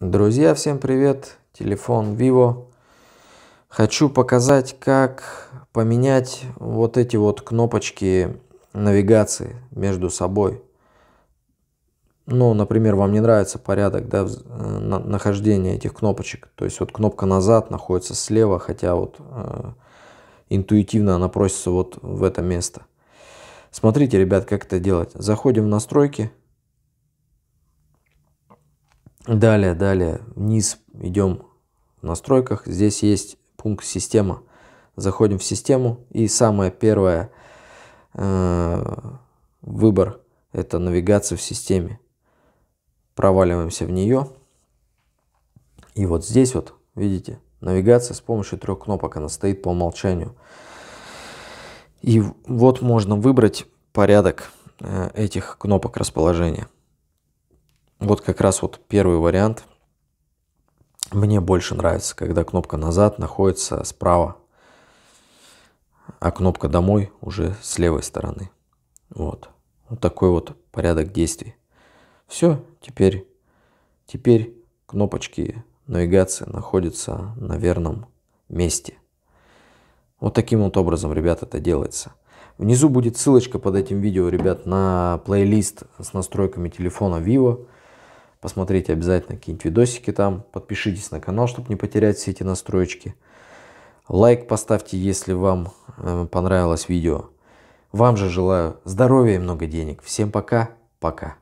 Друзья, всем привет! Телефон Vivo. Хочу показать, как поменять вот эти вот кнопочки навигации между собой. Ну, например, вам не нравится порядок да, э, нахождения этих кнопочек. То есть вот кнопка назад находится слева, хотя вот э, интуитивно она просится вот в это место. Смотрите, ребят, как это делать. Заходим в настройки. Далее, далее, вниз идем в настройках. Здесь есть пункт «Система». Заходим в систему. И самое первое э, выбор – это навигация в системе. Проваливаемся в нее. И вот здесь вот, видите, навигация с помощью трех кнопок. Она стоит по умолчанию. И вот можно выбрать порядок э, этих кнопок расположения. Вот как раз вот первый вариант. Мне больше нравится, когда кнопка «Назад» находится справа, а кнопка «Домой» уже с левой стороны. Вот. Вот такой вот порядок действий. Все, теперь, теперь кнопочки навигации находятся на верном месте. Вот таким вот образом, ребят, это делается. Внизу будет ссылочка под этим видео, ребят, на плейлист с настройками телефона Vivo. Посмотрите обязательно какие-нибудь видосики там. Подпишитесь на канал, чтобы не потерять все эти настройки, Лайк поставьте, если вам э, понравилось видео. Вам же желаю здоровья и много денег. Всем пока. Пока.